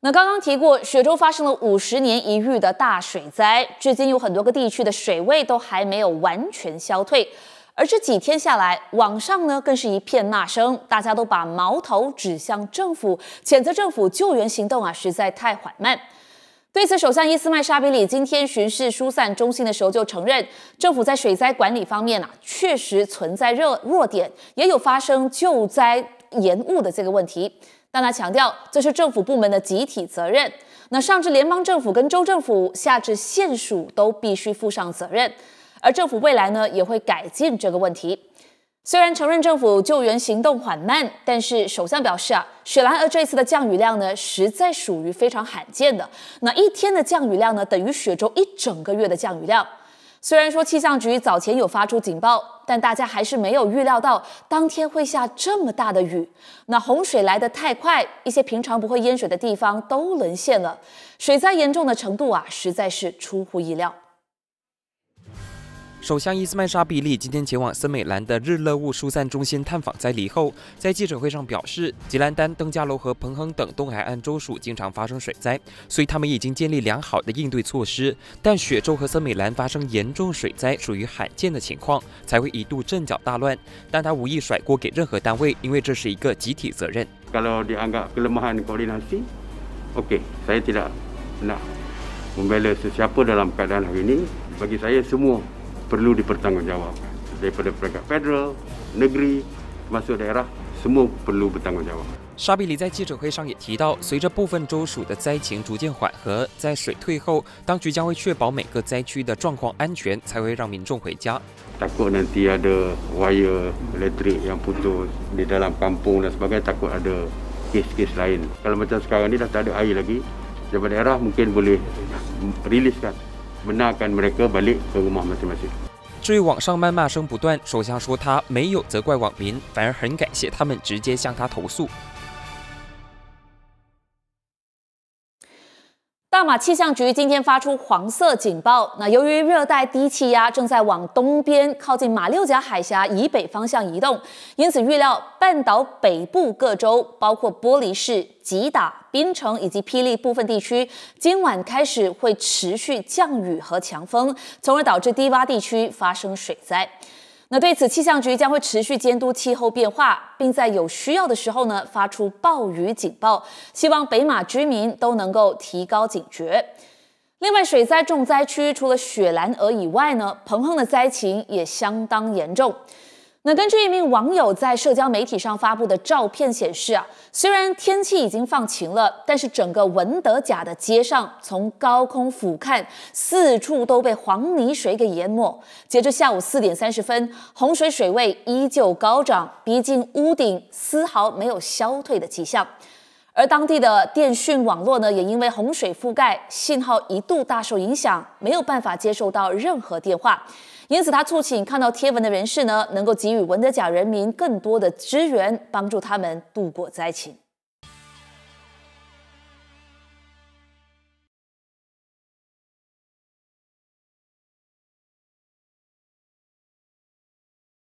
那刚刚提过，雪州发生了五十年一遇的大水灾，至今有很多个地区的水位都还没有完全消退。而这几天下来，网上呢更是一片骂声，大家都把矛头指向政府，谴责政府救援行动啊实在太缓慢。对此，首相伊斯迈沙比里今天巡视疏散中心的时候就承认，政府在水灾管理方面呢确实存在弱弱点，也有发生救灾。延误的这个问题，但他强调这是政府部门的集体责任。那上至联邦政府跟州政府，下至县署都必须负上责任。而政府未来呢也会改进这个问题。虽然承认政府救援行动缓慢，但是首相表示啊，雪兰莪这次的降雨量呢实在属于非常罕见的。那一天的降雨量呢等于雪州一整个月的降雨量。虽然说气象局早前有发出警报，但大家还是没有预料到当天会下这么大的雨。那洪水来得太快，一些平常不会淹水的地方都沦陷了。水灾严重的程度啊，实在是出乎意料。首相伊斯曼沙比利今天前往森美兰的日乐务疏散中心探访灾离后，在记者会上表示，吉兰丹、登加楼和彭亨等东海岸州属经常发生水灾，所以他们已经建立良好的应对措施。但雪州和森美兰发生严重水灾属于罕见的情况，才会一度阵脚大乱。但他无意甩锅给任何单位，因为这是一个集体责任。Kalau dianggap kelemahan koordinasi, o k y saya tidak nak membele siapa dalam keadaan ini bagi saya semua。沙比里在记者会上也提到，随着部分州属的灾情逐渐缓和，在水退后，当局将会确保每个灾区的状况安全，才会让民众回家。Takut nanti ada wire elektrik yang putus di dalam kampung dan sebagainya. Takut ada kis-kis lain. Kalau macam sekarang ni dah tak ada air lagi, jabatan daerah mungkin boleh riliskan. 至于网上谩骂声不断，首相说他没有责怪网民，反而很感谢他们直接向他投诉。大马气象局今天发出黄色警报。那由于热带低气压正在往东边靠近马六甲海峡以北方向移动，因此预料半岛北部各州，包括玻璃市、吉打、槟城以及霹雳部分地区，今晚开始会持续降雨和强风，从而导致低洼地区发生水灾。那对此，气象局将会持续监督气候变化，并在有需要的时候呢发出暴雨警报。希望北马居民都能够提高警觉。另外，水灾重灾区除了雪兰莪以外呢，彭亨的灾情也相当严重。那根据一名网友在社交媒体上发布的照片显示啊，虽然天气已经放晴了，但是整个文德甲的街上，从高空俯瞰，四处都被黄泥水给淹没。截至下午四点三十分，洪水水位依旧高涨，逼近屋顶，丝毫没有消退的迹象。而当地的电讯网络呢，也因为洪水覆盖，信号一度大受影响，没有办法接受到任何电话。因此，他促请看到帖文的人士呢，能够给予文德甲人民更多的支援，帮助他们度过灾情。